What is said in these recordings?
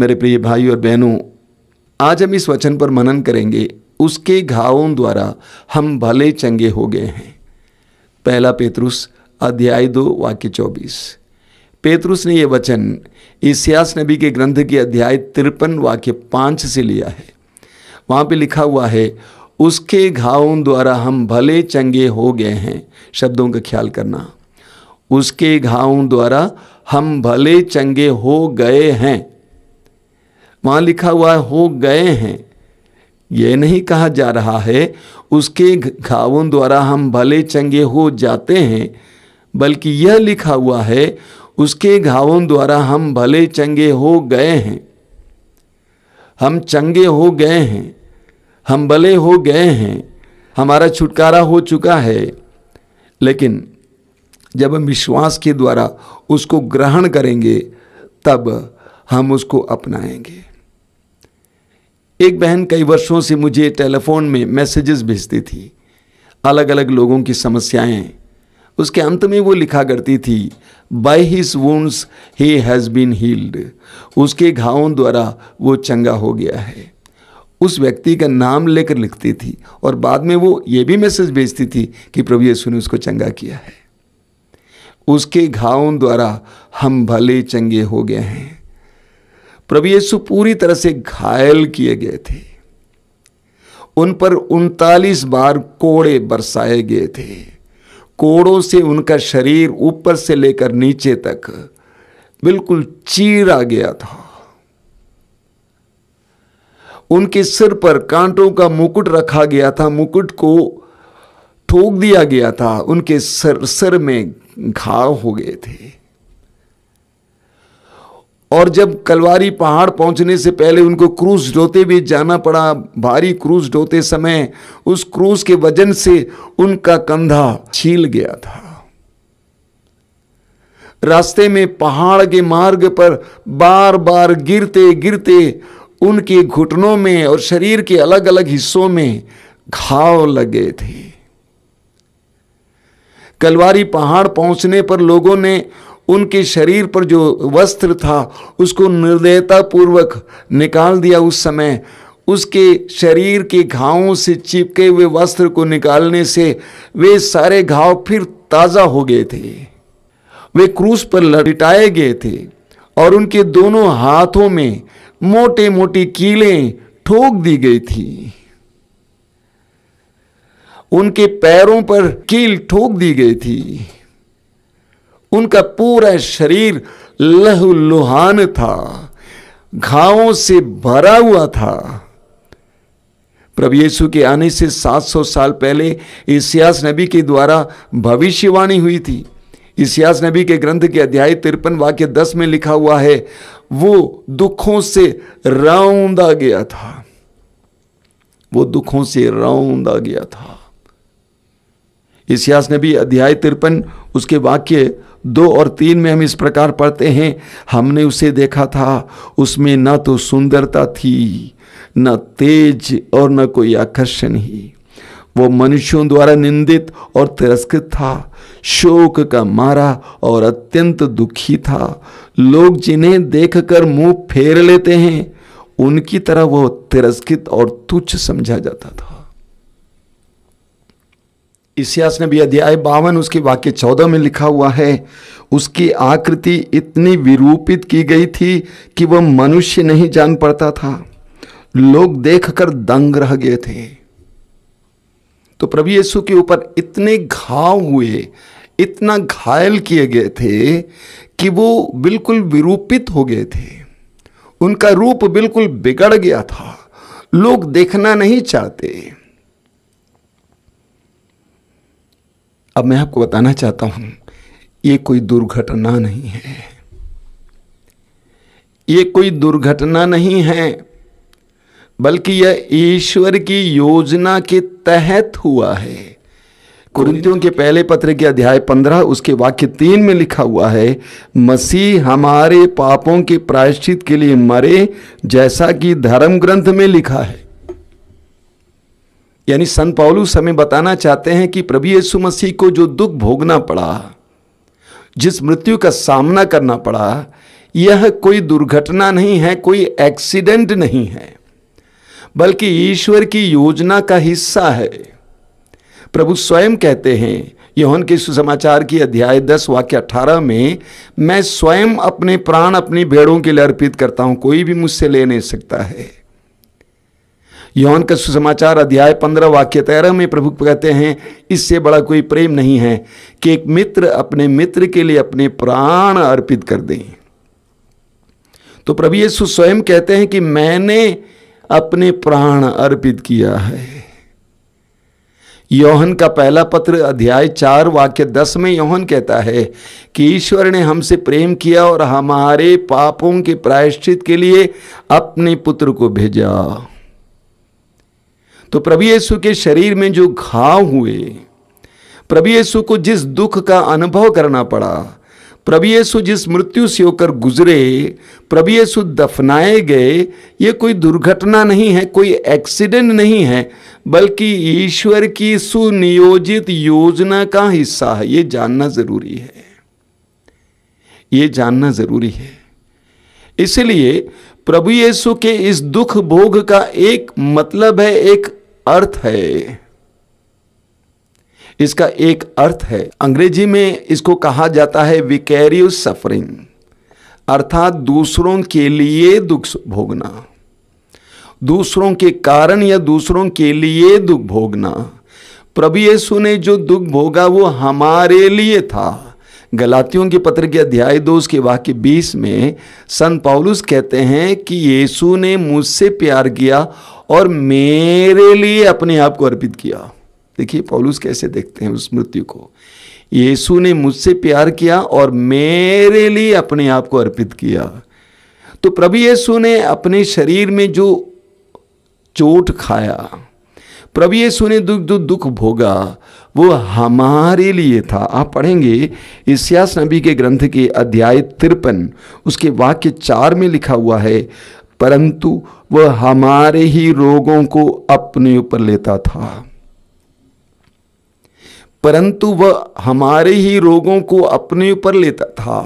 मेरे प्रिय भाई और बहनों आज हम इस वचन पर मनन करेंगे उसके घावों द्वारा हम भले चंगे हो गए हैं पहला पेतरुस अध्याय दो वाक्य चौबीस पेतरुस ने यह वचन इसियास नबी के ग्रंथ के अध्याय तिरपन वाक्य पांच से लिया है वहां पे लिखा हुआ है उसके घावों द्वारा हम भले चंगे हो गए हैं शब्दों का ख्याल करना उसके घावों द्वारा हम भले चंगे हो गए हैं वहाँ लिखा हुआ है हो गए हैं ये नहीं कहा जा रहा है उसके घावों द्वारा हम भले चंगे हो जाते हैं बल्कि यह लिखा हुआ है उसके घावों द्वारा हम भले चंगे हो गए हैं हम चंगे हो गए हैं हम भले हो गए हैं हमारा छुटकारा हो चुका है लेकिन जब हम विश्वास के द्वारा उसको ग्रहण करेंगे तब हम उसको अपनाएंगे एक बहन कई वर्षों से मुझे टेलीफोन में मैसेजेस भेजती थी अलग अलग लोगों की समस्याएं उसके अंत में वो लिखा करती थी by his wounds he has been healed उसके घावों द्वारा वो चंगा हो गया है उस व्यक्ति का नाम लेकर लिखती थी और बाद में वो ये भी मैसेज भेजती थी कि प्रभु यीशु ने उसको चंगा किया है उसके घावों द्वारा हम भले चंगे हो गए हैं प्रभु यीशु पूरी तरह से घायल किए गए थे उन पर उनतालीस बार कोड़े बरसाए गए थे कोड़ों से उनका शरीर ऊपर से लेकर नीचे तक बिल्कुल चीर आ गया था उनके सिर पर कांटों का मुकुट रखा गया था मुकुट को ठोक दिया गया था उनके सर सिर में घाव हो गए थे और जब कलवारी पहाड़ पहुंचने से पहले उनको क्रूज ढोते भी जाना पड़ा भारी क्रूज ढोते समय उस क्रूज के वजन से उनका कंधा छील गया था रास्ते में पहाड़ के मार्ग पर बार बार गिरते गिरते उनके घुटनों में और शरीर के अलग अलग हिस्सों में घाव लगे थे कलवारी पहाड़ पहुंचने पर लोगों ने उनके शरीर पर जो वस्त्र था उसको निर्दयता पूर्वक निकाल दिया उस समय उसके शरीर के घावों से चिपके हुए वस्त्र को निकालने से वे सारे घाव फिर ताज़ा हो गए थे वे क्रूस पर लटाए गए थे और उनके दोनों हाथों में मोटे मोटी कीलें ठोक दी गई थी उनके पैरों पर कील ठोक दी गई थी उनका पूरा शरीर लुहान था घावों से भरा हुआ था प्रभु येसु के आने से 700 साल पहले इसियास नबी के द्वारा भविष्यवाणी हुई थी इसियास नबी के ग्रंथ के अध्याय तिरपन वाक्य दस में लिखा हुआ है वो दुखों से रौंदा गया था वो दुखों से रौंदा गया था इसियास नबी अध्याय तिरपन उसके वाक्य दो और तीन में हम इस प्रकार पढ़ते हैं हमने उसे देखा था उसमें न तो सुंदरता थी न तेज और न कोई आकर्षण ही वो मनुष्यों द्वारा निंदित और तिरस्कृत था शोक का मारा और अत्यंत दुखी था लोग जिन्हें देखकर मुंह फेर लेते हैं उनकी तरह वो तिरस्कृत और तुच्छ समझा जाता था इसियास ने भी अध्याय बावन उसके वाक्य चौदह में लिखा हुआ है उसकी आकृति इतनी विरूपित की गई थी कि वह मनुष्य नहीं जान पड़ता था लोग देखकर दंग रह गए थे तो प्रभु यीशु के ऊपर इतने घाव हुए इतना घायल किए गए थे कि वो बिल्कुल विरूपित हो गए थे उनका रूप बिल्कुल बिगड़ गया था लोग देखना नहीं चाहते अब मैं आपको बताना चाहता हूं ये कोई दुर्घटना नहीं है ये कोई दुर्घटना नहीं है बल्कि यह ईश्वर की योजना के तहत हुआ है कुरिंतियों के पहले पत्र के अध्याय पंद्रह उसके वाक्य तीन में लिखा हुआ है मसीह हमारे पापों के प्रायश्चित के लिए मरे जैसा कि धर्म ग्रंथ में लिखा है यानी सन पौलूस हमें बताना चाहते हैं कि प्रभु यीशु मसीह को जो दुख भोगना पड़ा जिस मृत्यु का सामना करना पड़ा यह कोई दुर्घटना नहीं है कोई एक्सीडेंट नहीं है बल्कि ईश्वर की योजना का हिस्सा है प्रभु स्वयं कहते हैं यौन के सुसमाचार की अध्याय 10 वाक्य 18 में मैं स्वयं अपने प्राण अपनी भेड़ों के लिए अर्पित करता हूं कोई भी मुझसे ले नहीं सकता है यौन का सुसमाचार अध्याय पंद्रह वाक्य तेरह में प्रभु कहते हैं इससे बड़ा कोई प्रेम नहीं है कि एक मित्र अपने मित्र के लिए अपने प्राण अर्पित कर दें तो प्रभु यीशु स्वयं कहते हैं कि मैंने अपने प्राण अर्पित किया है यौहन का पहला पत्र अध्याय चार वाक्य दस में यौहन कहता है कि ईश्वर ने हमसे प्रेम किया और हमारे पापों के प्रायश्चित के लिए अपने पुत्र को भेजा तो प्रभु यीशु के शरीर में जो घाव हुए प्रभु यीशु को जिस दुख का अनुभव करना पड़ा प्रभु यीशु जिस मृत्यु से होकर गुजरे प्रभु यीशु दफनाए गए ये कोई दुर्घटना नहीं है कोई एक्सीडेंट नहीं है बल्कि ईश्वर की सुनियोजित योजना का हिस्सा है ये जानना ज़रूरी है ये जानना ज़रूरी है इसलिए प्रभु यीशु के इस दुख भोग का एक मतलब है एक अर्थ है इसका एक अर्थ है अंग्रेजी में इसको कहा जाता है विकैरियस सफरिंग अर्थात दूसरों के लिए दुख भोगना दूसरों के कारण या दूसरों के लिए दुख भोगना प्रभु यीशु ने जो दुख भोगा वो हमारे लिए था गलातियों के पत्र के अध्याय दो उसके वाक्य बीस में संत पौलुस कहते हैं कि यीशु ने मुझसे प्यार किया और मेरे लिए अपने आप को अर्पित किया देखिए पौलुस कैसे देखते हैं उस मृत्यु को यीशु ने मुझसे प्यार किया और मेरे लिए अपने आप को अर्पित किया तो प्रभु यीशु ने अपने शरीर में जो चोट खाया प्रभु यीशु ने दुख दुख दुख भोगा वो हमारे लिए था आप पढ़ेंगे इसियास नबी के ग्रंथ के अध्याय तिरपन उसके वाक्य चार में लिखा हुआ है परंतु वह हमारे ही रोगों को अपने ऊपर लेता था परंतु वह हमारे ही रोगों को अपने ऊपर लेता था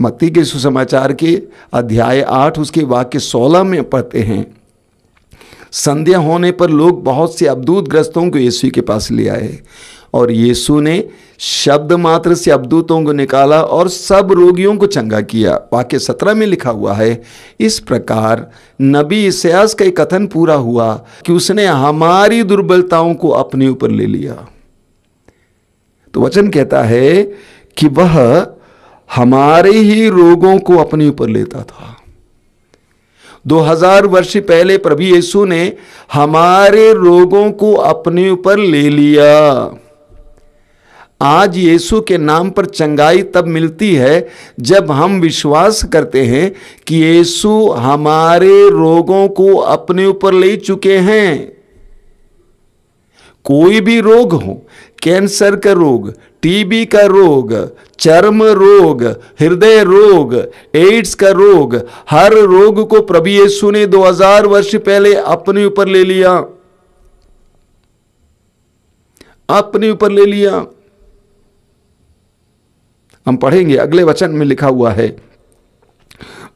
मत्ती के सुसमाचार के अध्याय आठ उसके वाक्य सोलह में पढ़ते हैं संध्या होने पर लोग बहुत से ग्रस्तों को यीशु के पास ले आए और यीशु ने शब्द मात्र से अवदूतों को निकाला और सब रोगियों को चंगा किया वाक्य सत्रह में लिखा हुआ है इस प्रकार नबी इस का एक कथन पूरा हुआ कि उसने हमारी दुर्बलताओं को अपने ऊपर ले लिया तो वचन कहता है कि वह हमारे ही रोगों को अपने ऊपर लेता था 2000 वर्ष पहले प्रभु यीशु ने हमारे रोगों को अपने ऊपर ले लिया आज यीशु के नाम पर चंगाई तब मिलती है जब हम विश्वास करते हैं कि यीशु हमारे रोगों को अपने ऊपर ले चुके हैं कोई भी रोग हो कैंसर का रोग टीबी का रोग चर्म रोग हृदय रोग एड्स का रोग हर रोग को प्रभु यीशु ने 2000 वर्ष पहले अपने ऊपर ले लिया अपने ऊपर ले लिया हम पढ़ेंगे अगले वचन में लिखा हुआ है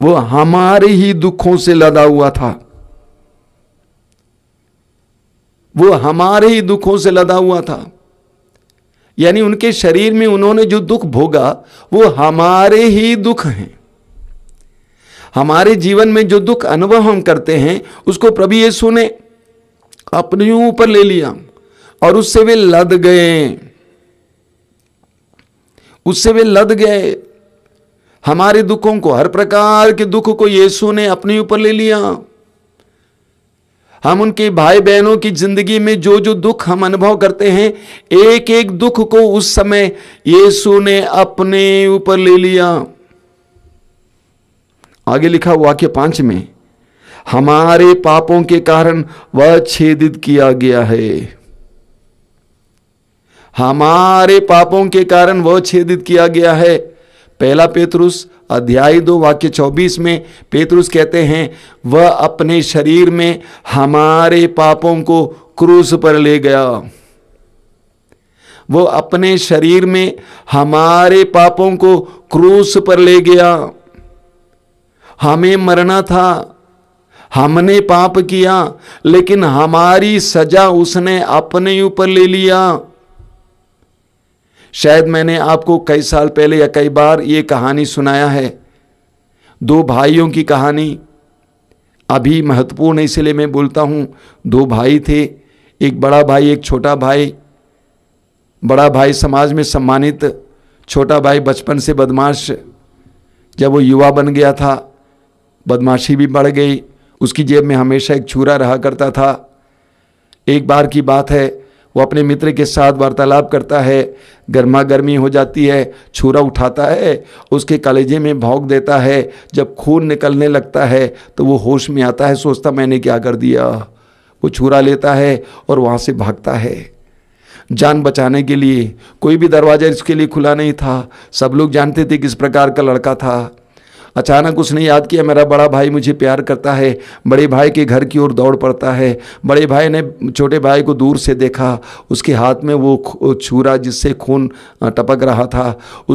वो हमारे ही दुखों से लदा हुआ था वो हमारे ही दुखों से लदा हुआ था यानी उनके शरीर में उन्होंने जो दुख भोगा वो हमारे ही दुख हैं हमारे जीवन में जो दुख अनुभव हम करते हैं उसको प्रभु यीशु ने अपने ऊपर ले लिया और उससे वे लद गए उससे वे लद गए हमारे दुखों को हर प्रकार के दुख को यीशु ने अपने ऊपर ले लिया हम उनके भाई बहनों की जिंदगी में जो जो दुख हम अनुभव करते हैं एक एक दुख को उस समय यीशु ने अपने ऊपर ले लिया आगे लिखा वाक्य पांच में हमारे पापों के कारण वह छेदित किया गया है हमारे पापों के कारण वह छेदित किया गया है पहला पेतरुस अध्याय दो वाक्य चौबीस में पेतरुस कहते हैं वह अपने शरीर में हमारे पापों को क्रूस पर ले गया वो अपने शरीर में हमारे पापों को क्रूस पर ले गया हमें मरना था हमने पाप किया लेकिन हमारी सजा उसने अपने ऊपर ले लिया शायद मैंने आपको कई साल पहले या कई बार ये कहानी सुनाया है दो भाइयों की कहानी अभी महत्वपूर्ण है इसलिए मैं बोलता हूँ दो भाई थे एक बड़ा भाई एक छोटा भाई बड़ा भाई समाज में सम्मानित छोटा भाई बचपन से बदमाश जब वो युवा बन गया था बदमाशी भी बढ़ गई उसकी जेब में हमेशा एक छुरा रहा करता था एक बार की बात है वो अपने मित्र के साथ वार्तालाप करता है गर्मा गर्मी हो जाती है छुरा उठाता है उसके कलेजे में भोंक देता है जब खून निकलने लगता है तो वो होश में आता है सोचता मैंने क्या कर दिया वो छुरा लेता है और वहाँ से भागता है जान बचाने के लिए कोई भी दरवाज़ा इसके लिए खुला नहीं था सब लोग जानते थे किस प्रकार का लड़का था अचानक उसने याद किया मेरा बड़ा भाई मुझे प्यार करता है बड़े भाई के घर की ओर दौड़ पड़ता है बड़े भाई ने छोटे भाई को दूर से देखा उसके हाथ में वो छूरा जिससे खून टपक रहा था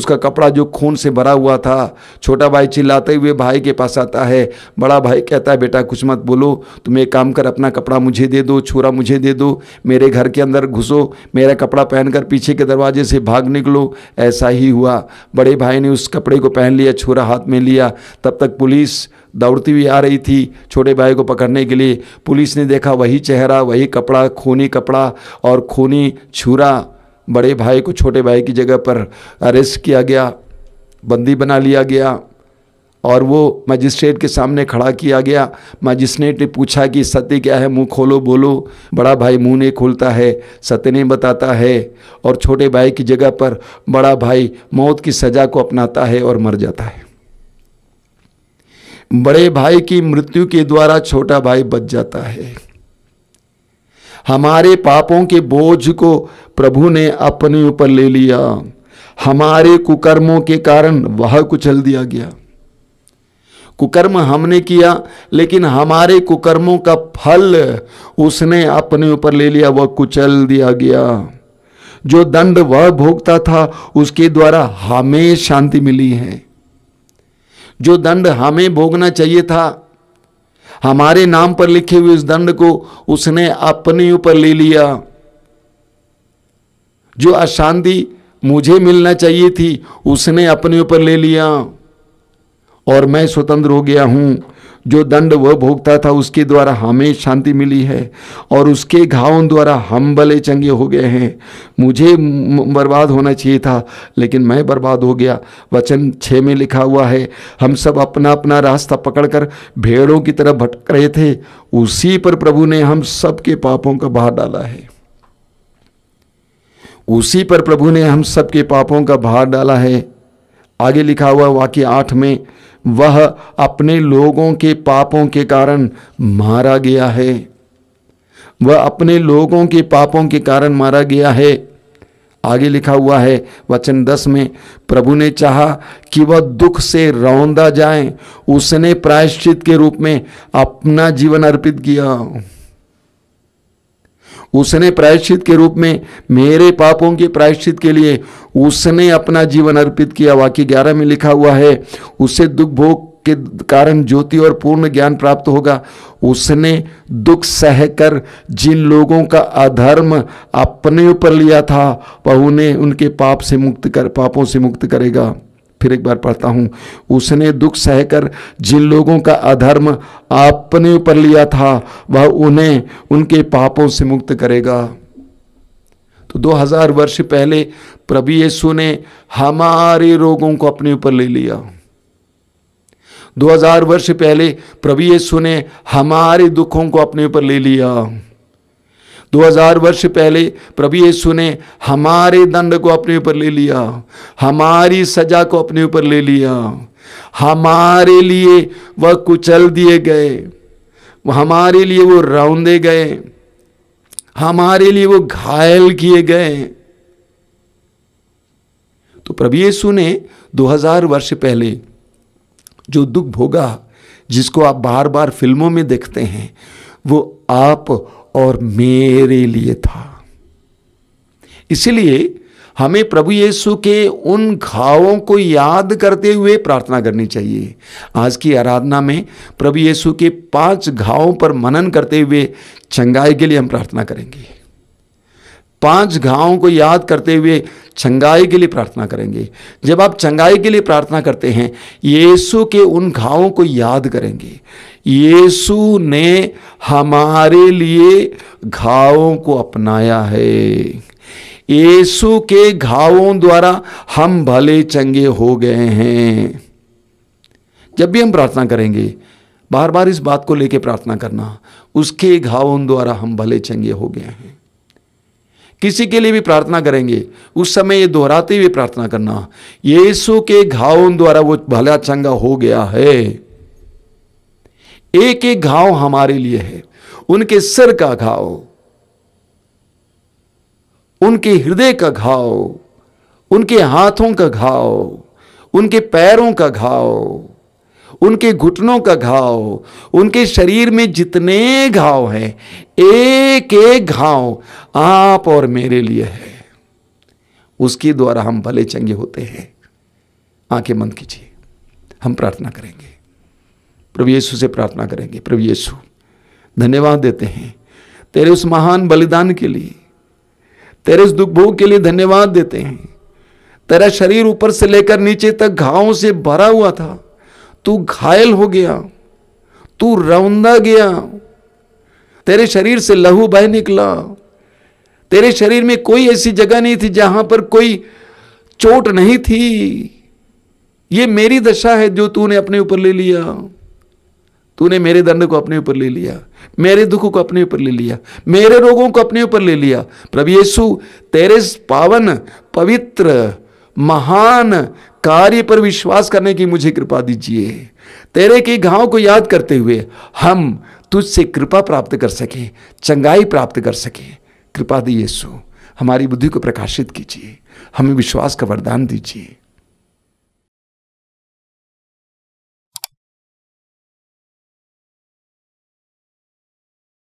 उसका कपड़ा जो खून से भरा हुआ था छोटा भाई चिल्लाते हुए भाई के पास आता है बड़ा भाई कहता है बेटा कुछ मत बोलो तुम एक काम कर अपना कपड़ा मुझे दे दो छुरा मुझे दे दो मेरे घर के अंदर घुसो मेरा कपड़ा पहनकर पीछे के दरवाजे से भाग निकलो ऐसा ही हुआ बड़े भाई ने उस कपड़े को पहन लिया छुरा हाथ में लिया गया तब तक पुलिस दौड़ती हुई आ रही थी छोटे भाई को पकड़ने के लिए पुलिस ने देखा वही चेहरा वही कपड़ा खूनी कपड़ा और खूनी छुरा बड़े भाई को छोटे भाई की जगह पर अरेस्ट किया गया बंदी बना लिया गया और वो मजिस्ट्रेट के सामने खड़ा किया गया मजिस्ट्रेट ने पूछा कि सत्य क्या है मुंह खोलो बोलो बड़ा भाई मुंह नहीं खोलता है सत्य नहीं बताता है और छोटे भाई की जगह पर बड़ा भाई मौत की सज़ा को अपनाता है और मर जाता है बड़े भाई की मृत्यु के द्वारा छोटा भाई बच जाता है हमारे पापों के बोझ को प्रभु ने अपने ऊपर ले लिया हमारे कुकर्मों के कारण वह कुचल दिया गया कुकर्म हमने किया लेकिन हमारे कुकर्मों का फल उसने अपने ऊपर ले लिया वह कुचल दिया गया जो दंड वह भोगता था उसके द्वारा हमें शांति मिली है जो दंड हमें भोगना चाहिए था हमारे नाम पर लिखे हुए उस दंड को उसने अपने ऊपर ले लिया जो अशांति मुझे मिलना चाहिए थी उसने अपने ऊपर ले लिया और मैं स्वतंत्र हो गया हूं जो दंड वह भोगता था उसके द्वारा हमें शांति मिली है और उसके घावों द्वारा हम भले चंगे हो गए हैं मुझे बर्बाद होना चाहिए था लेकिन मैं बर्बाद हो गया वचन छः में लिखा हुआ है हम सब अपना अपना रास्ता पकड़कर भेड़ों की तरह भटक रहे थे उसी पर प्रभु ने हम सबके पापों का भार डाला है उसी पर प्रभु ने हम सबके पापों का भार डाला है आगे लिखा हुआ वाक्य आठ में वह अपने लोगों के पापों के कारण मारा गया है वह अपने लोगों के पापों के कारण मारा गया है आगे लिखा हुआ है वचन दस में प्रभु ने चाहा कि वह दुख से रौंदा जाए उसने प्रायश्चित के रूप में अपना जीवन अर्पित किया उसने प्रायश्चित के रूप में मेरे पापों के प्रायश्चित के लिए उसने अपना जीवन अर्पित किया वाक्य ग्यारह में लिखा हुआ है उससे दुख भोग के कारण ज्योति और पूर्ण ज्ञान प्राप्त होगा उसने दुख सहकर जिन लोगों का अधर्म अपने ऊपर लिया था वह उन्हें उनके पाप से मुक्त कर पापों से मुक्त करेगा फिर एक बार पढ़ता हूँ उसने दुख सहकर जिन लोगों का अधर्म आपने ऊपर लिया था वह उन्हें उनके पापों से मुक्त करेगा तो 2000 वर्ष पहले प्रभु यीशु ने हमारे रोगों को अपने ऊपर ले लिया 2000 वर्ष पहले प्रभु यीशु ने हमारे दुखों को अपने ऊपर ले लिया 2000 वर्ष पहले प्रभु यीशु ने हमारे दंड को अपने ऊपर ले लिया हमारी सजा को अपने ऊपर ले लिया हमारे लिए वह कुचल दिए गए हमारे लिए वो रौंदे गए हमारे लिए वो घायल किए गए तो प्रभु यीशु ने 2000 वर्ष पहले जो दुख भोगा जिसको आप बार बार फिल्मों में देखते हैं वो आप और मेरे लिए था इसलिए हमें प्रभु यीशु के उन घावों को याद करते हुए प्रार्थना करनी चाहिए आज की आराधना में प्रभु यीशु के पांच घावों पर मनन करते हुए चंगाई के लिए हम प्रार्थना करेंगे पांच घावों को याद करते हुए चंगाई के लिए प्रार्थना करेंगे जब आप चंगाई के लिए प्रार्थना करते हैं यीशु के उन घावों को याद करेंगे यीशु ने हमारे लिए घावों को अपनाया है यीशु के घावों द्वारा हम भले चंगे हो गए हैं जब भी हम प्रार्थना करेंगे बार बार इस बात को लेकर प्रार्थना करना उसके घावों द्वारा हम भले चंगे हो गए हैं किसी के लिए भी प्रार्थना करेंगे उस समय ये दोहराते हुए प्रार्थना करना यीशु के घावों द्वारा वो भला चंगा हो गया है एक एक घाव हमारे लिए है उनके सिर का घाव उनके हृदय का घाव उनके हाथों का घाव उनके पैरों का घाव उनके घुटनों का घाव उनके शरीर में जितने घाव हैं एक एक घाव आप और मेरे लिए है उसके द्वारा हम भले चंगे होते हैं आंखें मंद कीजिए हम प्रार्थना करेंगे प्रभु यीशु से प्रार्थना करेंगे प्रभु यीशु धन्यवाद देते हैं तेरे उस महान बलिदान के लिए तेरे उस दुख भोग के लिए धन्यवाद देते हैं तेरा शरीर ऊपर से लेकर नीचे तक घावों से भरा हुआ था तू घायल हो गया तू रौंदा गया तेरे शरीर से लहू बह निकला तेरे शरीर में कोई ऐसी जगह नहीं थी जहां पर कोई चोट नहीं थी ये मेरी दशा है जो तूने अपने ऊपर ले लिया तूने मेरे दंड को अपने ऊपर ले लिया मेरे दुख को अपने ऊपर ले लिया मेरे रोगों को अपने ऊपर ले लिया प्रभु येसु तेरे पावन पवित्र महान कार्य पर विश्वास करने की मुझे कृपा दीजिए तेरे के घाव को याद करते हुए हम तुझसे कृपा प्राप्त कर सके चंगाई प्राप्त कर सके कृपा दी येसु हमारी बुद्धि को प्रकाशित कीजिए हमें विश्वास का वरदान दीजिए